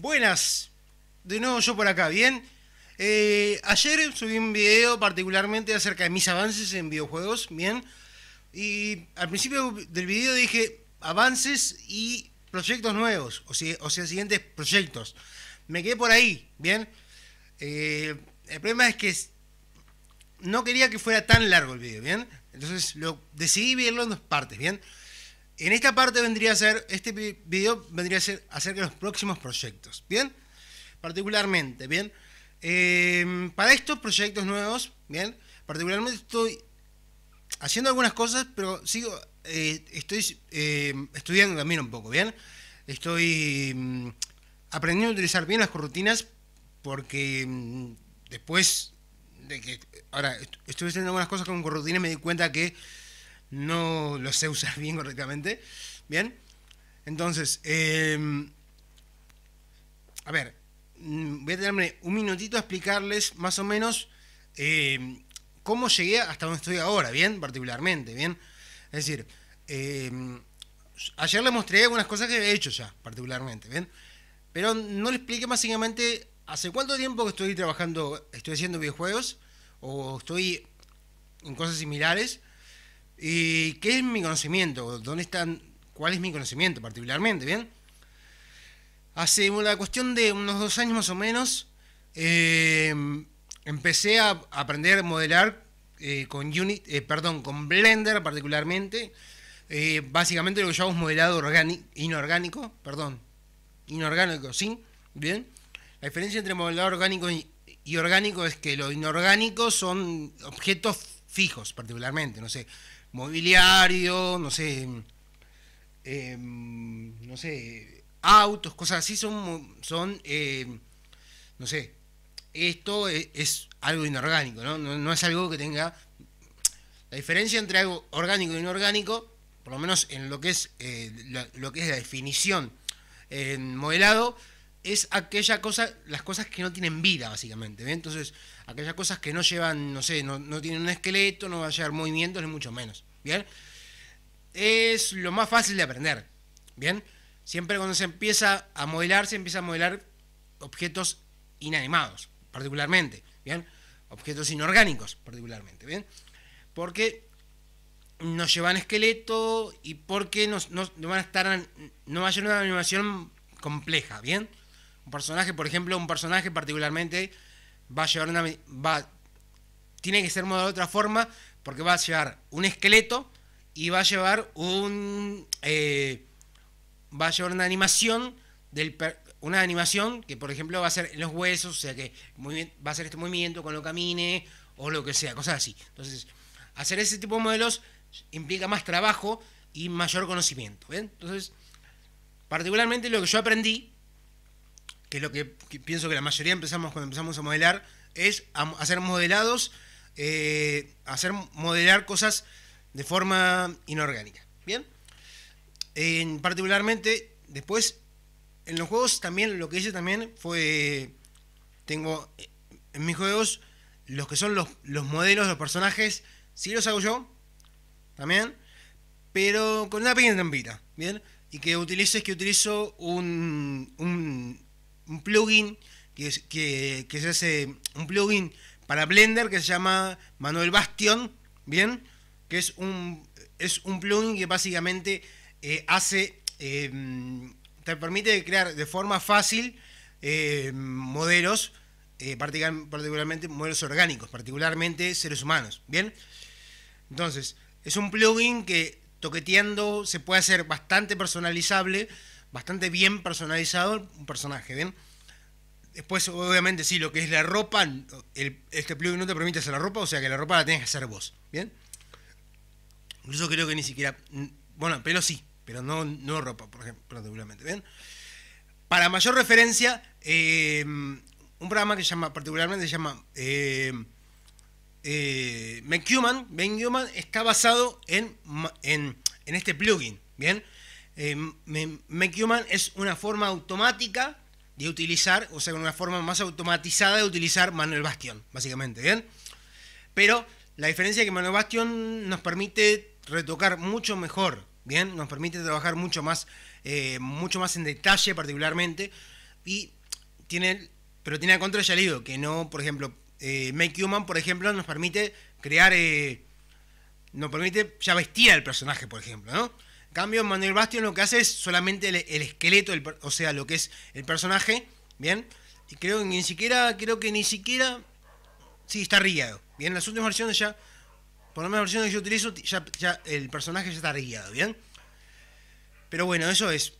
Buenas, de nuevo yo por acá, ¿bien? Eh, ayer subí un video particularmente acerca de mis avances en videojuegos, ¿bien? Y al principio del video dije avances y proyectos nuevos, o sea, o sea siguientes proyectos. Me quedé por ahí, ¿bien? Eh, el problema es que no quería que fuera tan largo el video, ¿bien? Entonces lo, decidí verlo en dos partes, ¿bien? bien en esta parte vendría a ser, este video vendría a ser acerca de los próximos proyectos, ¿bien? Particularmente, ¿bien? Em, para estos proyectos nuevos, ¿bien? Particularmente estoy haciendo algunas cosas, pero sigo, eh, estoy em, estudiando también un poco, ¿bien? Estoy em, aprendiendo a utilizar bien las corrutinas porque después de que, ahora, estoy haciendo algunas cosas con corrutinas, me di cuenta que no lo sé usar bien correctamente. Bien, entonces, em, a ver, mm, voy a tenerme un minutito a explicarles más o menos em, cómo llegué hasta donde estoy ahora, bien, particularmente, bien. Es decir, em, ayer les mostré algunas cosas que he hecho ya, particularmente, bien. Pero no les expliqué básicamente hace cuánto tiempo que estoy trabajando, estoy haciendo videojuegos o estoy en cosas similares ¿Y qué es mi conocimiento? ¿Dónde están? ¿Cuál es mi conocimiento particularmente? ¿Bien? Hace la cuestión de unos dos años más o menos, em, empecé a aprender a modelar eh, con Unit, eh, perdón, con Blender particularmente. Eh, básicamente lo que llamamos modelado inorgánico, perdón, inorgánico, sí, bien. La diferencia entre modelado orgánico y, orgánico es que lo inorgánico son objetos fijos particularmente, no sé, mobiliario, no sé, em, no sé, autos, cosas así, son, son em, no sé, esto e, es, algo inorgánico, ¿no? ¿no? es algo que tenga... La diferencia entre algo orgánico e inorgánico, por lo menos en lo que es, eh, lo, que es la definición en modelado, es aquella cosa, las cosas que no tienen vida, básicamente. ¿bien? Entonces, aquellas cosas que no llevan, no sé, no, no tienen un esqueleto, no va a llevar movimientos, ni mucho menos. ¿Bien? Es lo más fácil de aprender. ¿Bien? Siempre cuando se empieza a modelar, se empieza a modelar objetos inanimados, particularmente. ¿Bien? Objetos inorgánicos, particularmente. ¿Bien? Porque no llevan esqueleto y porque no, no, van a estar, no va a haber una animación compleja, ¿bien? Un personaje, por ejemplo, un personaje particularmente va a llevar una... Va, tiene que ser modelado de otra forma porque va a llevar un esqueleto y va a llevar un... Eh, va a llevar una animación del... una animación que, por ejemplo, va a ser en los huesos, o sea que muy bien, va a ser este movimiento cuando camine o lo que sea, cosas así. Entonces, hacer ese tipo de modelos implica más trabajo y mayor conocimiento. Entonces, particularmente lo que yo aprendí que es lo que, pienso que la mayoría empezamos cuando empezamos a modelar, es hacer modelados, eh, hacer modelar cosas de forma inorgánica. ¿Bien? En, particularmente, después, en los juegos también, lo que hice también fue, tengo eh, en mis juegos, los que son los, modelos, los personajes, sí los hago yo, también, pero con una pequeña trampita, ¿bien? Y que utilices que utilizo un, un plugin que, que, se hace un plugin para Blender que se llama Manuel Bastión, ¿bien? Que es un, es un plugin que básicamente eh, hace, em, te permite crear de forma fácil em, modelos, eh, particularmente modelos orgánicos, particularmente seres humanos, ¿bien? Entonces, es un plugin que toqueteando se puede hacer bastante personalizable bastante bien personalizado un personaje, ¿bien? Después, obviamente, sí, lo que es la ropa, este plugin no te permite hacer la ropa, o sea que la ropa la tenés que hacer vos, ¿bien? Incluso creo que ni siquiera, bueno, pelo sí, pero no, no ropa, por ejemplo, particularmente, ¿bien? Para mayor referencia, em, un programa que se llama, particularmente se llama em, eh, eh McHuman, está basado en, en, en este plugin, ¿bien? Eh, Make Human es una forma automática de utilizar, o sea, una forma más automatizada de utilizar Manuel Bastión, básicamente, ¿bien? Pero la diferencia es que Manuel Bastion nos permite retocar mucho mejor, ¿bien? Nos permite trabajar mucho más, eh, mucho más en detalle particularmente, y tiene, pero tiene a contra, ya que no, por ejemplo, eh, Make Human, por ejemplo, nos permite crear, nos permite ya vestir al personaje, por ejemplo, ¿no? Cambio, Manuel Bastion lo que hace es solamente el, esqueleto, o sea, lo que es el personaje, ¿bien? Y creo que ni siquiera, creo que ni siquiera, sí, está rillado. Bien, las últimas versiones ya, por lo menos las versiones que yo utilizo, ya, el personaje ya está rillado, ¿bien? Pero bueno, eso es,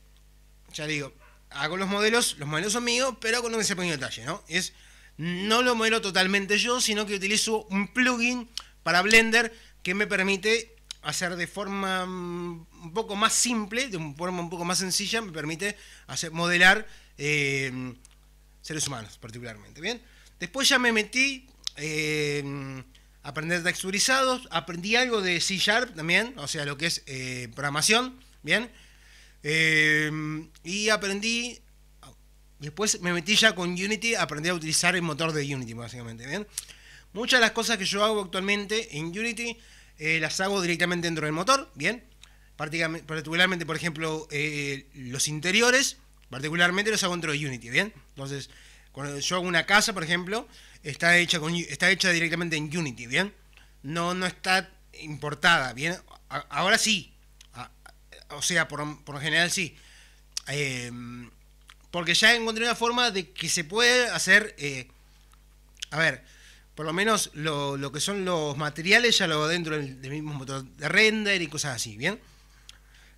ya digo, hago los modelos, los modelos son míos, pero con un pequeño detalle, ¿no? Es, no lo modelo totalmente yo, sino que utilizo un plugin para Blender que me permite hacer de forma mm, un poco más simple, de una forma un poco más sencilla, me permite hacer, modelar eh, seres humanos particularmente. ¿bien? Después ya me metí eh, a aprender texturizados, aprendí algo de C Sharp también, o sea, lo que es eh, programación, ¿bien? y aprendí, después me metí ya con Unity, aprendí a utilizar el motor de Unity, básicamente, ¿bien? Muchas de las cosas que yo hago actualmente en Unity eh, las hago directamente dentro del motor, ¿bien? Particularmente, por ejemplo, eh, los interiores, particularmente los hago dentro de Unity, ¿bien? Entonces, cuando yo hago una casa, por ejemplo, está hecha, con, está hecha directamente en Unity, ¿bien? No, no está importada, ¿bien? ahora sí, o sea, por, por general sí. Em, porque ya encontré una forma de que se puede hacer... Eh, a ver, por lo menos lo, que son los materiales ya lo hago dentro del, mismo motor de render y cosas así, ¿bien?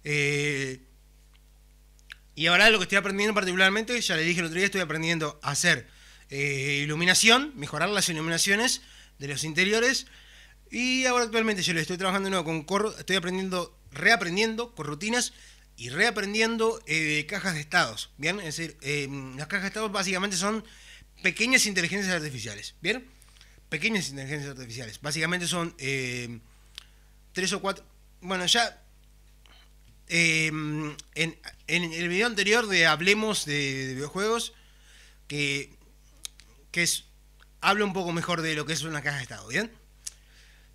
Eh, y ahora lo que estoy aprendiendo particularmente, ya le dije el otro día, estoy aprendiendo a hacer eh, iluminación, mejorar las iluminaciones de los interiores. Y ahora actualmente yo lo estoy trabajando nuevo con corro, estoy aprendiendo, reaprendiendo corrutinas y reaprendiendo eh, cajas de estados, ¿bien? Es decir, las cajas de estados básicamente son pequeñas inteligencias artificiales, ¿bien? pequeñas inteligencias artificiales. Básicamente son eh, tres o cuatro. Bueno, ya. Eh, en, el video anterior de Hablemos de, videojuegos, que, que es. Hablo un poco mejor de lo que es una caja de estado, ¿bien?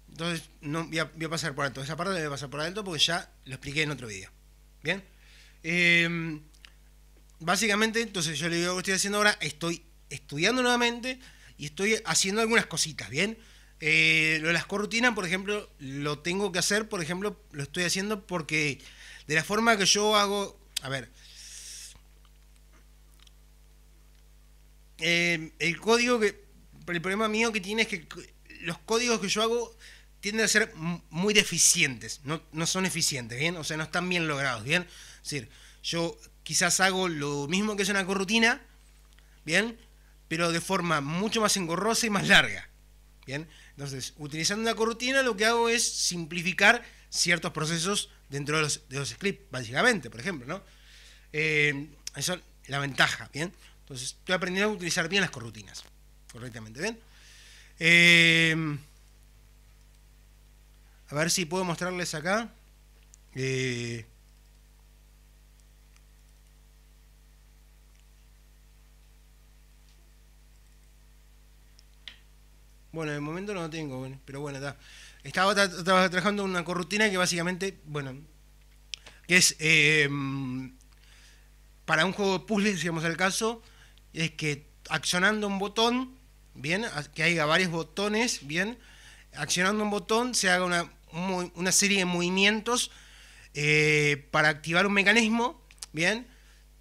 Entonces, no, voy, a, pasar por alto. Esa parte la voy a pasar por alto porque ya lo expliqué en otro video. ¿Bien? Eh, básicamente, entonces yo le digo lo que estoy haciendo ahora, estoy estudiando nuevamente y estoy haciendo algunas cositas, ¿bien? Eh, lo de las corrutinas, por ejemplo, lo tengo que hacer, por ejemplo, lo estoy haciendo porque de la forma que yo hago, a ver, eh, el código que, el problema mío que tiene es que los códigos que yo hago tienden a ser muy deficientes, no, no son eficientes, ¿bien? O sea, no están bien logrados, ¿bien? Es decir, yo quizás hago lo mismo que es una corrutina, ¿bien? pero de forma mucho más engorrosa y más larga. Bien, entonces, utilizando una corrutina, lo que hago es simplificar ciertos procesos dentro de los, de los scripts, básicamente, por ejemplo, ¿no? Eh, esa es la ventaja, ¿bien? Entonces, estoy aprendiendo a utilizar bien las corrutinas, correctamente, ¿bien? Eh, a ver si puedo mostrarles acá. Eh, Bueno, de momento no lo tengo, pero bueno, Estaba trabajando una corrutina que básicamente, bueno, que es eh, para un juego de puzzles, digamos el caso, es que accionando un botón, bien, que haya varios botones, bien, accionando un botón se haga una, serie de movimientos eh, para activar un mecanismo, bien,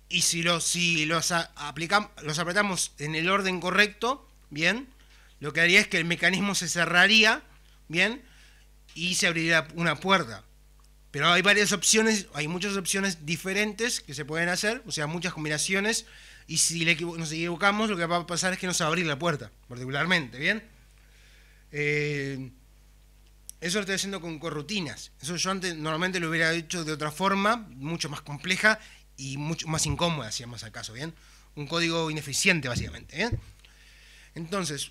y si los, si los, aplicamos, los apretamos en el orden correcto, bien, lo que haría es que el mecanismo se cerraría, ¿bien? Y se abriría una puerta. Pero hay varias opciones, hay muchas opciones diferentes que se pueden hacer, o sea, muchas combinaciones. Y si nos equivocamos, lo que va a pasar es que nos va a abrir la puerta, particularmente, ¿bien? Eh, eso lo estoy haciendo con corrutinas. Eso yo antes normalmente lo hubiera hecho de otra forma, mucho más compleja y mucho más incómoda, si más acaso ¿bien? Un código ineficiente, básicamente, ¿eh? Entonces,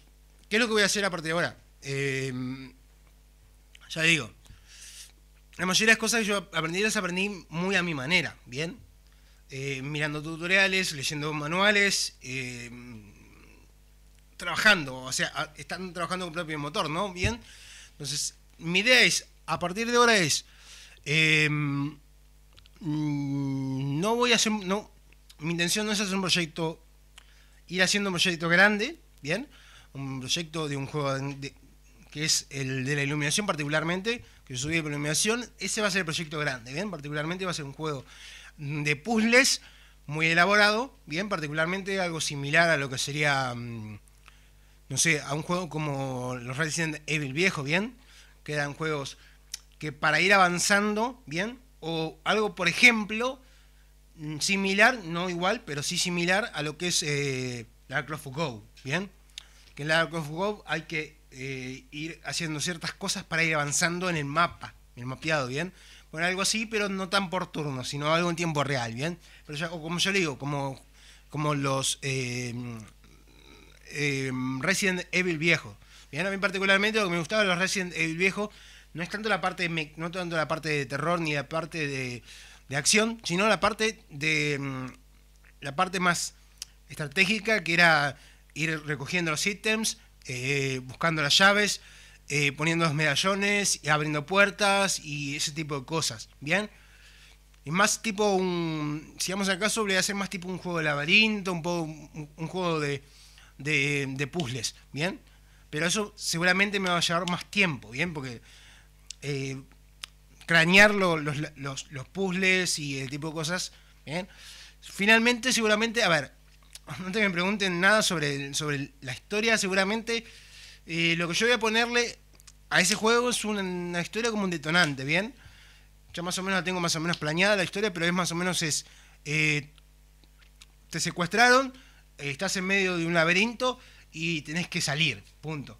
¿Qué es lo que voy a hacer a partir de ahora? Em, ya digo, la mayoría de las cosas que yo aprendí las aprendí muy a mi manera, ¿bien? Eh, mirando tutoriales, leyendo manuales, em, trabajando, o sea, están trabajando con propio motor, ¿no? Bien. Entonces, mi idea es, a partir de ahora es, em, no voy a hacer, no, mi intención no es hacer un proyecto, ir haciendo un proyecto grande, ¿bien? un proyecto de un juego que es el de la iluminación particularmente, que yo subí de iluminación, ese va a ser el proyecto grande, ¿bien? Particularmente va a ser un juego de puzzles muy elaborado, ¿bien? Particularmente algo similar a lo que sería, mm, no sé, a un juego como los Resident Evil viejo, ¿bien? Que eran juegos que para ir avanzando, ¿bien? O algo, por ejemplo, mm, similar, no igual, pero sí similar a lo que es eh, Dark la for Go, ¿bien? que en la of God hay que eh, ir haciendo ciertas cosas para ir avanzando en el mapa, en el mapeado, ¿bien? Bueno, algo así, pero no tan por turno, sino algo en tiempo real, ¿bien? Pero ya, como yo le digo, como, los em, em, Resident Evil viejos. Bien, a mí particularmente lo que me gustaba de los Resident Evil Viejo, no es tanto la parte de, no tanto la parte de terror ni la parte de, de acción, sino la parte de em, la parte más estratégica que era ir recogiendo los ítems, eh, buscando las llaves, eh, poniendo los medallones, y abriendo puertas y ese tipo de cosas, ¿bien? Es más tipo un, si vamos al caso, voy a hacer más tipo un juego de laberinto, un, poco, un, juego de, puzzles, ¿bien? Pero eso seguramente me va a llevar más tiempo, ¿bien? Porque eh, cranear los, los, puzzles y el tipo de cosas, ¿bien? Finalmente, seguramente, a ver, no te me pregunten nada sobre, sobre la historia, seguramente eh, lo que yo voy a ponerle a ese juego es una, historia como un detonante, ¿bien? ya más o menos la tengo más o menos planeada la historia, pero es más o menos es... Eh, te secuestraron, eh, estás en medio de un laberinto y tenés que salir, punto.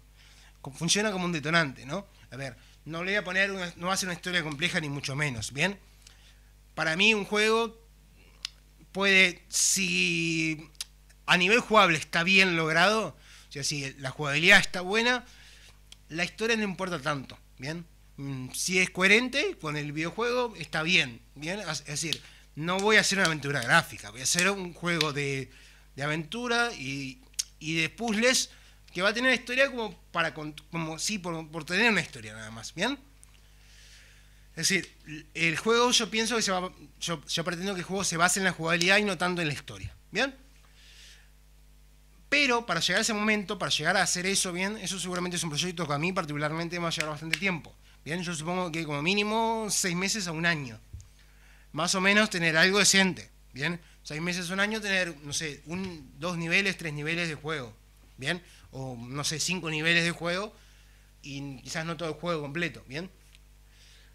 Funciona como un detonante, ¿no? A ver, no le voy a poner, no va a ser una historia compleja ni mucho menos, ¿bien? Para mí un juego puede, si a nivel jugable está bien logrado, o sea, si la jugabilidad está buena, la historia no importa tanto, ¿bien? Mm, si es coherente con el videojuego, está bien, ¿bien? Es decir, no voy a hacer una aventura gráfica, voy a hacer un juego de, aventura y, de puzzles que va a tener historia como para, como, sí, por, tener una historia nada más, ¿bien? Es decir, el juego yo pienso que se va, yo, yo pretendo que el juego se base en la jugabilidad y no tanto en la historia, ¿bien? Pero para llegar a ese momento, para llegar a hacer eso bien, eso seguramente es un proyecto que a mí particularmente me va a llevar bastante tiempo. Bien, yo supongo que como mínimo seis meses a un año. Más o menos tener algo decente. Bien, seis meses a un año tener, no sé, un, dos niveles, tres niveles de juego. Bien, o no sé, cinco niveles de juego y quizás no todo el juego completo. Bien,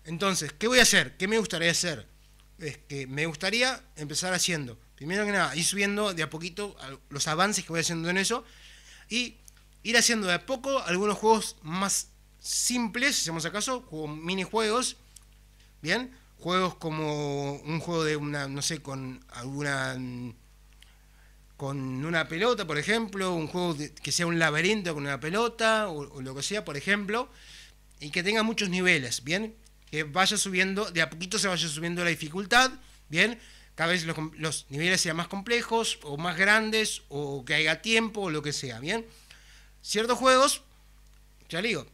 entonces, ¿qué voy a hacer? ¿Qué me gustaría hacer? Es que me gustaría empezar haciendo Primero que nada, ir subiendo de a poquito los avances que voy haciendo en eso. Y ir haciendo de a poco algunos juegos más simples, si hacemos acaso, juegos, minijuegos. Bien, juegos como un juego de una, no sé, con alguna. con una pelota, por ejemplo, un juego que sea un laberinto con una pelota o, lo que sea, por ejemplo, y que tenga muchos niveles, ¿bien? Que vaya subiendo, de a poquito se vaya subiendo la dificultad, ¿bien? Cada vez los, niveles sean más complejos o más grandes o que haya tiempo o lo que sea, ¿bien? Ciertos juegos, ya le digo,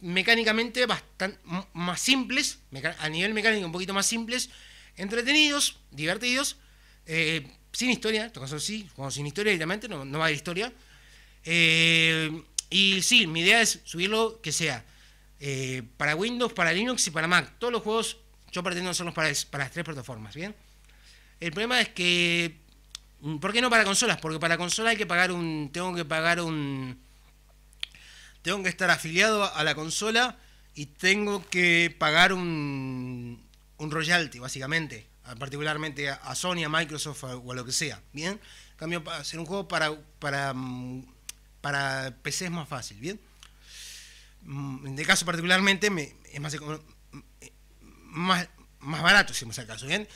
mecánicamente bastante más simples, a nivel mecánico un poquito más simples, entretenidos, divertidos, eh, sin historia, en todo caso sí, como sin historia directamente, no, va a haber historia. Eh, y sí, mi idea es subirlo que sea eh, para Windows, para Linux y para Mac. Todos los juegos yo pretendo hacerlos para, las tres plataformas, ¿bien? El problema es que. Mm, ¿Por qué no para consolas? Porque para consola hay que pagar un. Tengo que pagar un. Tengo que estar afiliado a la consola y tengo que pagar un. Un royalty, básicamente. Particularmente a Sony, a Microsoft o a lo que sea. ¿Bien? En cambio, hacer un juego para. Para, mm, para PC es más fácil, ¿bien? Mm, en este caso, particularmente, me, es más económico más, más barato, si me acaso, ¿bien?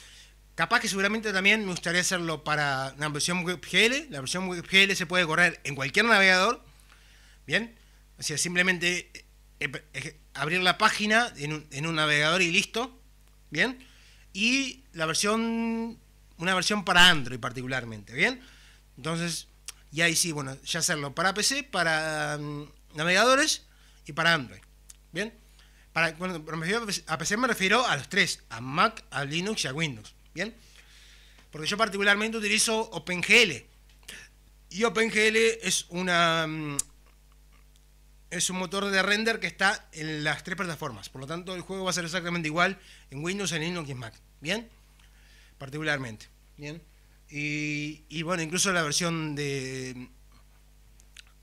Capaz que seguramente también me gustaría hacerlo para la versión WebGL. La versión WebGL se puede correr en cualquier navegador, ¿bien? O sea, simplemente eh, eh, abrir la página en un, navegador y listo, ¿bien? Y la versión, una versión para Android particularmente, ¿bien? Entonces, y ahí sí, bueno, ya hacerlo para PC, para mm, navegadores y para Android. Bien, a PC me refiero a los tres, a Mac, a Linux y a Windows. ¿Bien? Porque yo particularmente utilizo OpenGL. Y OpenGL es una... Mm, es un motor de render que está en las tres plataformas. Por lo tanto, el juego va a ser exactamente igual en Windows, en Linux y en Mac. ¿Bien? Particularmente. ¿Bien? Y, y bueno, incluso la versión de...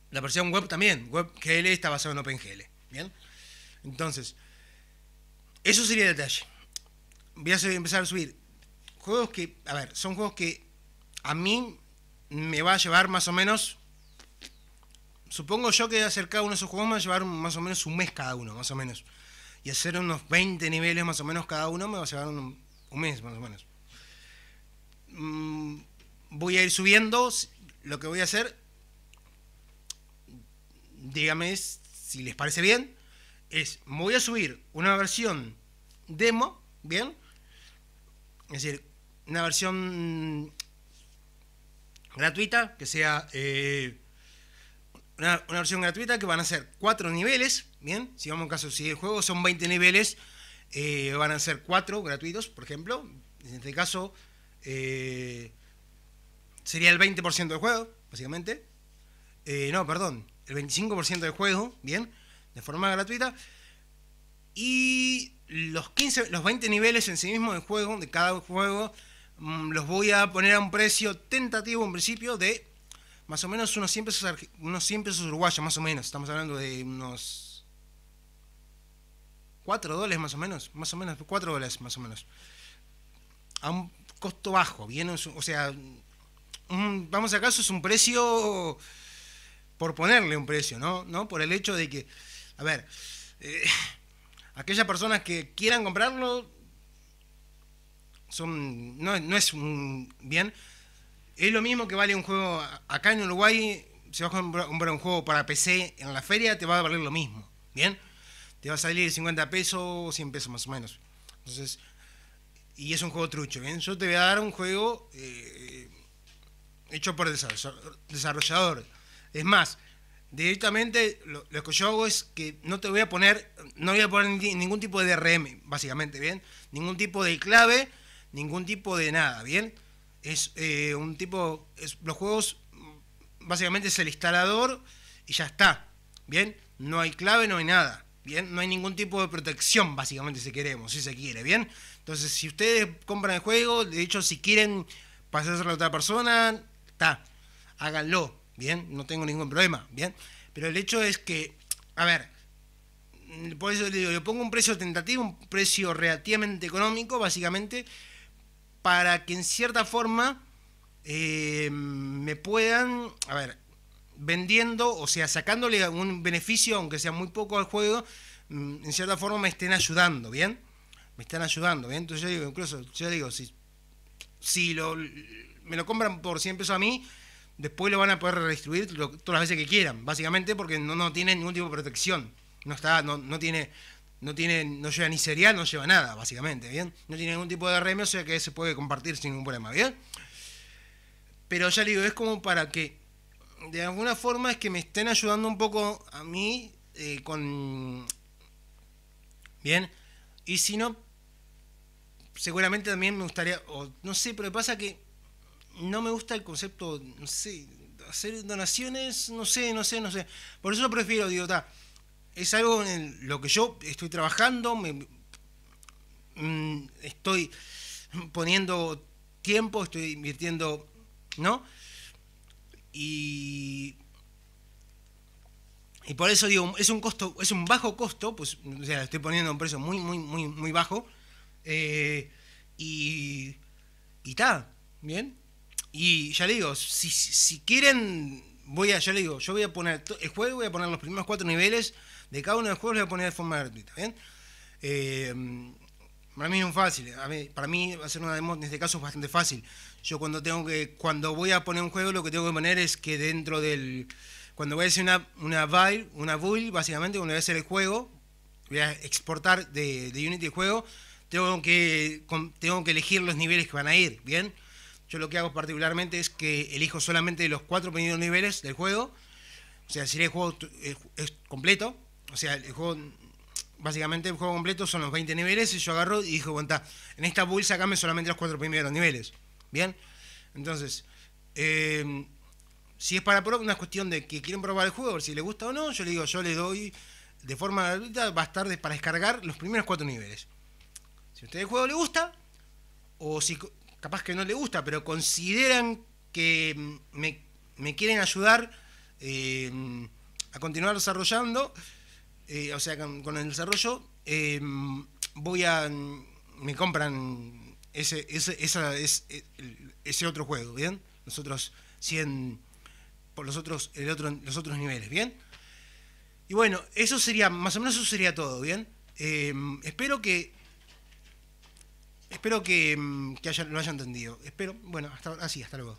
La versión web también. WebGL está basada en OpenGL. ¿Bien? Entonces, eso sería el detalle. Voy a empezar a subir juegos que, a ver, son juegos que a mí me va a llevar más o menos. Supongo yo que hacer cada uno de esos juegos me va a llevar más o menos un mes cada uno, más o menos. Y hacer unos 20 niveles más o menos cada uno me va a llevar un, mes más o menos. Mm, voy a ir subiendo. Lo que voy a hacer, Díganme si les parece bien es, voy a subir una versión demo, ¿bien? Es decir, una versión gratuita, que sea eh, una, versión gratuita que van a ser cuatro niveles, ¿bien? Si vamos a caso, si el juego son 20 niveles, eh, van a ser cuatro gratuitos, por ejemplo. En este caso, eh, sería el 20% del juego, básicamente. no, perdón, el 25% del juego, ¿bien? de forma gratuita. Y los, 15, los 20 niveles en sí mismo del juego, de cada juego, mm, los voy a poner a un precio tentativo, en principio, de más o menos unos 100 pesos, unos pesos uruguayos, más o menos. Estamos hablando de unos 4 dólares más o menos, más o menos, 4 dólares más o menos. A un costo bajo, bien, o sea, vamos a caso, es un precio, por ponerle un precio, ¿no? ¿no? Por el hecho de que a ver, eh, aquellas personas que quieran comprarlo, son, no, es un bien. Es lo mismo que vale un juego acá en Uruguay, si vas a comprar un juego para PC en la feria, te va a valer lo mismo, ¿bien? Te va a salir 50 pesos o 100 pesos más o menos. Entonces, y es un juego trucho, ¿bien? Yo te voy a dar un juego eh, hecho por desarrollador. Es más, directamente lo, que yo hago es que no te voy a poner, no voy a poner ningún tipo de DRM, básicamente, ¿bien? Ningún tipo de clave, ningún tipo de nada, ¿bien? Es eh, un tipo, los juegos, básicamente es el instalador y ya está, ¿bien? No hay clave, no hay nada, ¿bien? No hay ningún tipo de protección, básicamente, si queremos, si se quiere, ¿bien? Entonces, si ustedes compran el juego, de hecho, si quieren pasárselo a otra persona, está, háganlo, bien, no tengo ningún problema, bien. Pero el hecho es que, a ver, por eso le digo, yo pongo un precio tentativo, un precio relativamente económico, básicamente, para que en cierta forma eh, me puedan, a ver, vendiendo, o sea, sacándole un beneficio, aunque sea muy poco al juego, mm, en cierta forma me estén ayudando, ¿bien? Me están ayudando, ¿bien? Entonces yo digo, incluso, yo digo, si, si lo, me lo compran por 100 pesos a mí, después lo van a poder redistribuir todas las veces que quieran, básicamente porque no, tiene ningún tipo de protección. No está, no, no tiene, no tiene, no lleva ni cereal, no lleva nada, básicamente, ¿bien? No tiene ningún tipo de RM, o sea que se puede compartir sin ningún problema, ¿bien? Pero ya digo, es como para que de alguna forma es que me estén ayudando un poco a mí eh, con. Bien. Y si no, seguramente también me gustaría. no sé, pero pasa que no me gusta el concepto, no sé, hacer donaciones, no sé, no sé, no sé. Por eso prefiero, digo, ta, es algo en lo que yo estoy trabajando, me, mm, estoy poniendo tiempo, estoy invirtiendo, ¿no? Y, y por eso digo, es un costo, es un bajo costo, pues, o sea, estoy poniendo un precio muy, muy, muy, muy bajo. Eh, y, y ¿bien? Y ya le digo, si, si quieren, voy a, ya le digo, yo voy a poner el juego, voy a poner los primeros cuatro niveles de cada uno de los juegos, los voy a poner de forma gratuita, ¿bien? Eh, para mí es un fácil, a mí, para mí hacer una demo en este caso es bastante fácil. Yo cuando tengo que, cuando voy a poner un juego, lo que tengo que poner es que dentro del, cuando voy a hacer una, una build, una build, básicamente cuando voy a hacer el juego, voy a exportar de, de Unity el juego, tengo que, tengo que elegir los niveles que van a ir, ¿bien? bien yo lo que hago particularmente es que elijo solamente los cuatro primeros niveles del juego. O sea, si el juego eh, es completo, o sea, el juego, básicamente el juego completo son los 20 niveles y yo agarro y digo, bueno, en esta acá sacame solamente los cuatro primeros niveles. ¿Bien? Entonces, eh, si es para probar, una cuestión de que quieren probar el juego, si les gusta o no, yo le digo, yo le doy de forma gratuita, va para descargar los primeros cuatro niveles. Si a usted el juego le gusta, o si capaz que no le gusta, pero consideran que mm, me, quieren ayudar eh, a continuar desarrollando, eh, o sea, con, el desarrollo, eh, voy a. Mm, me compran ese, ese, ese, ese otro juego, ¿bien? nosotros 100. por los otros, el otro, los otros niveles, ¿bien? Y bueno, eso sería, más o menos eso sería todo, ¿bien? espero que Espero que, mm, lo haya entendido. Espero, bueno, así, ah, hasta luego.